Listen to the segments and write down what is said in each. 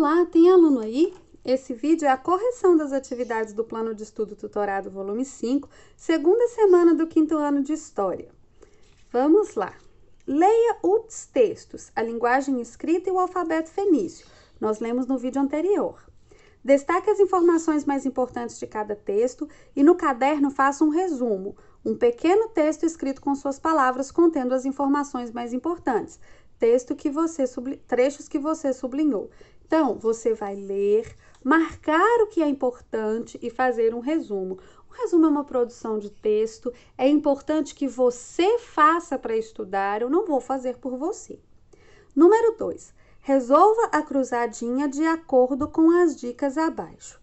Olá, tem aluno aí? Esse vídeo é a correção das atividades do Plano de Estudo Tutorado, volume 5, segunda semana do quinto ano de História. Vamos lá! Leia os textos, a linguagem escrita e o alfabeto fenício. Nós lemos no vídeo anterior. Destaque as informações mais importantes de cada texto e no caderno faça um resumo, um pequeno texto escrito com suas palavras contendo as informações mais importantes, texto que você trechos que você sublinhou. Então, você vai ler, marcar o que é importante e fazer um resumo. Um resumo é uma produção de texto, é importante que você faça para estudar, eu não vou fazer por você. Número 2. Resolva a cruzadinha de acordo com as dicas abaixo.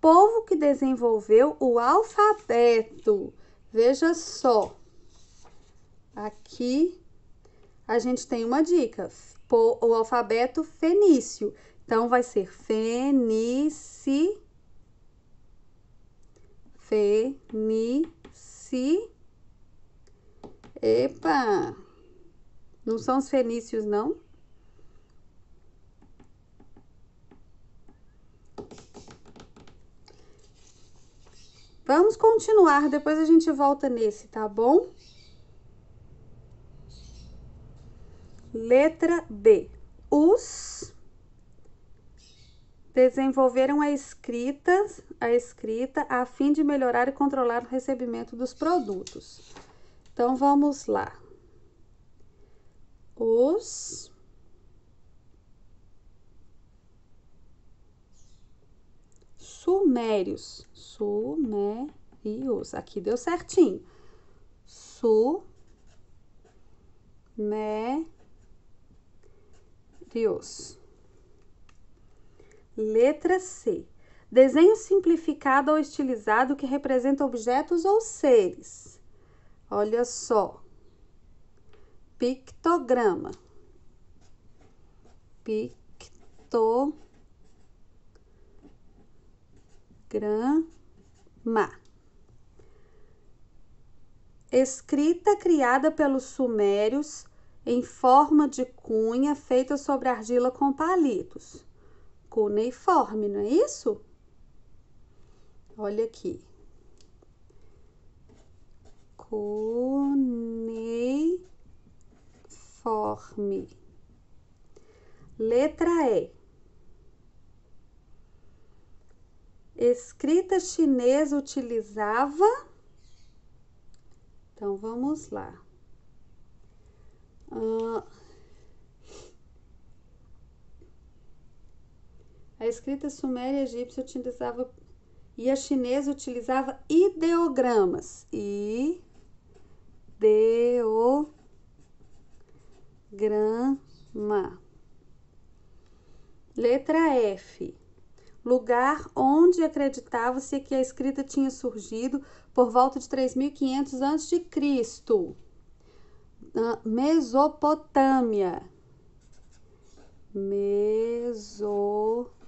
Povo que desenvolveu o alfabeto. Veja só. Aqui a gente tem uma dica: o alfabeto fenício, então, vai ser fenice, fenice, epa, não são os fenícios, não? Vamos continuar, depois a gente volta nesse, tá bom? Letra B. Os desenvolveram a escrita, a escrita a fim de melhorar e controlar o recebimento dos produtos. Então vamos lá. Os sumérios, sumérios. Aqui deu certinho. Sumérios. Letra C. Desenho simplificado ou estilizado que representa objetos ou seres. Olha só. Pictograma. Pictograma. Escrita criada pelos sumérios em forma de cunha feita sobre argila com palitos cuneiforme, não é isso? Olha aqui. Cuneiforme. Letra E. Escrita chinesa utilizava. Então vamos lá. Uh, escrita suméria e egípcia utilizava e a chinesa utilizava ideogramas. I Ideograma. Letra F. Lugar onde acreditava-se que a escrita tinha surgido por volta de 3500 a.C. Ah, Mesopotâmia. Mesopotâmia.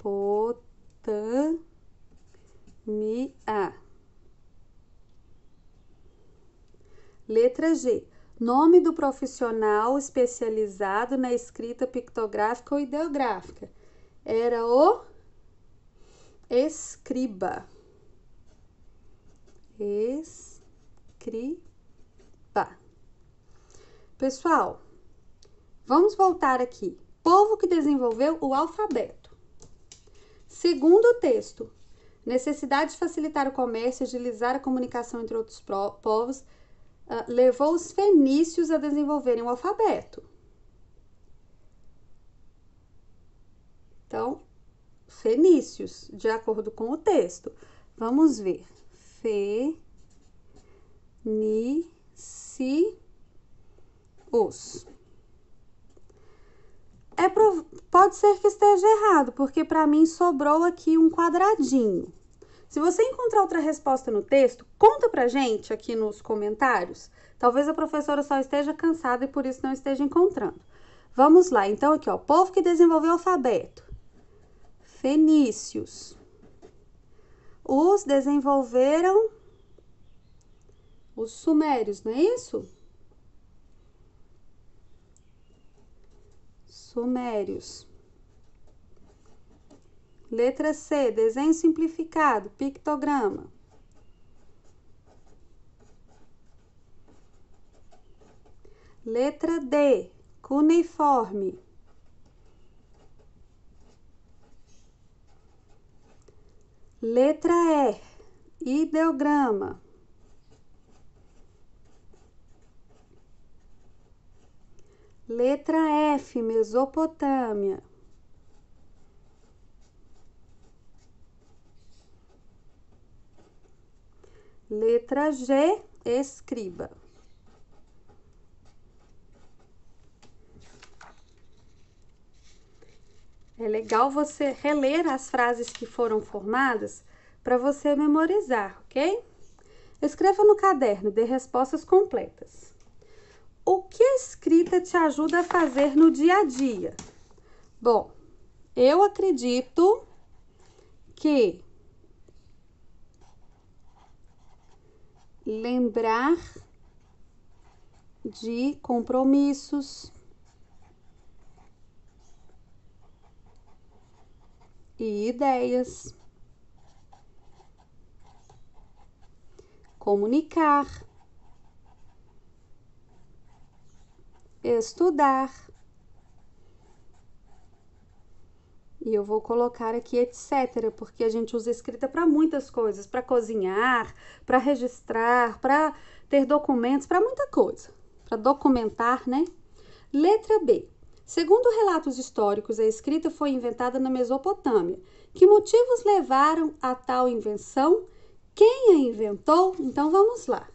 Potamia. Letra G. Nome do profissional especializado na escrita pictográfica ou ideográfica. Era o escriba. Escriba. Pessoal, vamos voltar aqui. Povo que desenvolveu o alfabeto. Segundo o texto, necessidade de facilitar o comércio e agilizar a comunicação entre outros povos uh, levou os fenícios a desenvolverem o alfabeto. Então, fenícios, de acordo com o texto. Vamos ver. Fenícios. É prov... Pode ser que esteja errado, porque para mim sobrou aqui um quadradinho. Se você encontrar outra resposta no texto, conta pra gente aqui nos comentários. Talvez a professora só esteja cansada e por isso não esteja encontrando. Vamos lá, então aqui, ó, povo que desenvolveu o alfabeto. Fenícios. Os desenvolveram os sumérios, não é isso? Sumérios. Letra C, desenho simplificado, pictograma. Letra D, cuneiforme. Letra E, ideograma. Letra F, Mesopotâmia. Letra G, escriba. É legal você reler as frases que foram formadas para você memorizar, ok? Escreva no caderno, dê respostas completas o que a escrita te ajuda a fazer no dia a dia? Bom, eu acredito que lembrar de compromissos e ideias, comunicar. estudar. E eu vou colocar aqui etc, porque a gente usa escrita para muitas coisas, para cozinhar, para registrar, para ter documentos, para muita coisa, para documentar, né? Letra B. Segundo relatos históricos, a escrita foi inventada na Mesopotâmia. Que motivos levaram a tal invenção? Quem a inventou? Então vamos lá.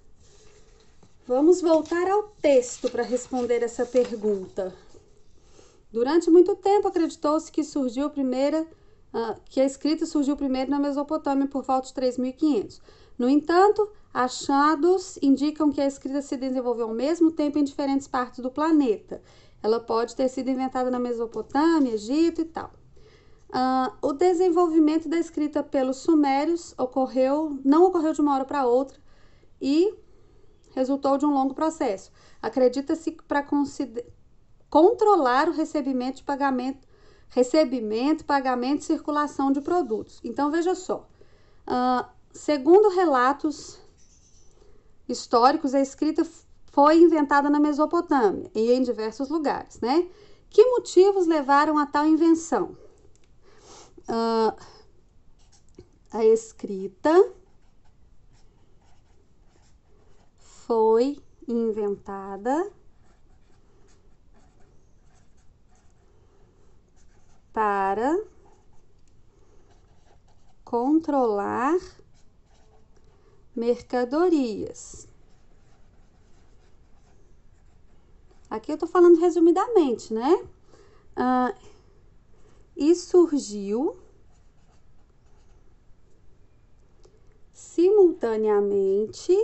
Vamos voltar ao texto para responder essa pergunta. Durante muito tempo acreditou-se que surgiu a primeira uh, que a escrita surgiu primeiro na Mesopotâmia por volta de 3500. No entanto, achados indicam que a escrita se desenvolveu ao mesmo tempo em diferentes partes do planeta. Ela pode ter sido inventada na Mesopotâmia, Egito e tal. Uh, o desenvolvimento da escrita pelos sumérios ocorreu, não ocorreu de uma hora para outra e resultou de um longo processo. Acredita-se que para controlar o recebimento de pagamento, recebimento, pagamento e circulação de produtos. Então, veja só. Uh, segundo relatos históricos, a escrita foi inventada na Mesopotâmia e em diversos lugares, né? Que motivos levaram a tal invenção? Uh, a escrita foi inventada para controlar mercadorias. Aqui eu tô falando resumidamente, né? Ah, e surgiu simultaneamente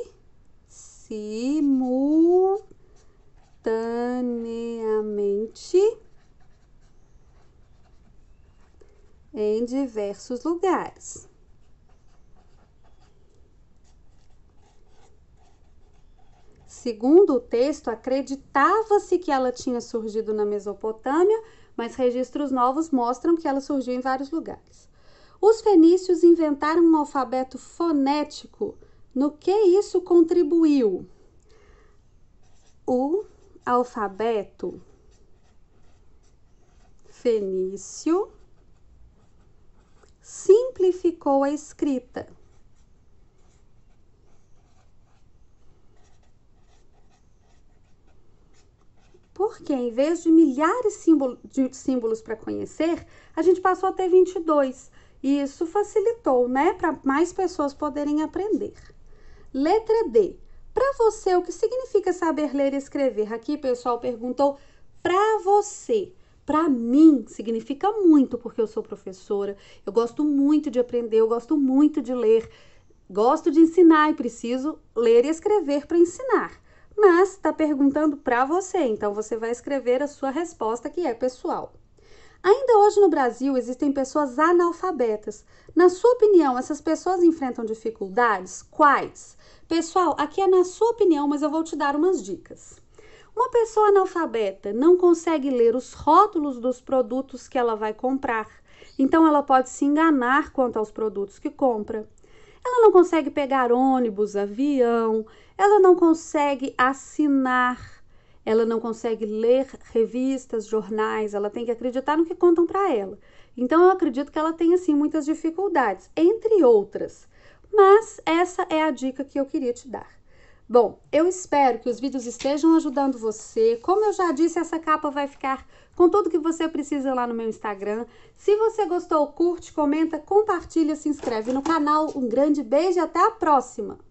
simultaneamente em diversos lugares. Segundo o texto, acreditava-se que ela tinha surgido na Mesopotâmia, mas registros novos mostram que ela surgiu em vários lugares. Os fenícios inventaram um alfabeto fonético no que isso contribuiu? O alfabeto fenício simplificou a escrita. Porque em vez de milhares de símbolos para conhecer, a gente passou a ter 22. E isso facilitou, né, para mais pessoas poderem aprender. Letra D. Para você, o que significa saber ler e escrever? Aqui, pessoal, perguntou para você. Para mim, significa muito, porque eu sou professora, eu gosto muito de aprender, eu gosto muito de ler, gosto de ensinar e preciso ler e escrever para ensinar. Mas está perguntando para você, então você vai escrever a sua resposta, que é pessoal. Ainda hoje no Brasil existem pessoas analfabetas. Na sua opinião, essas pessoas enfrentam dificuldades? Quais? Pessoal, aqui é na sua opinião, mas eu vou te dar umas dicas. Uma pessoa analfabeta não consegue ler os rótulos dos produtos que ela vai comprar, então ela pode se enganar quanto aos produtos que compra. Ela não consegue pegar ônibus, avião, ela não consegue assinar ela não consegue ler revistas, jornais, ela tem que acreditar no que contam para ela. Então eu acredito que ela tem assim muitas dificuldades, entre outras. Mas essa é a dica que eu queria te dar. Bom, eu espero que os vídeos estejam ajudando você. Como eu já disse, essa capa vai ficar com tudo que você precisa lá no meu Instagram. Se você gostou, curte, comenta, compartilha, se inscreve no canal. Um grande beijo e até a próxima!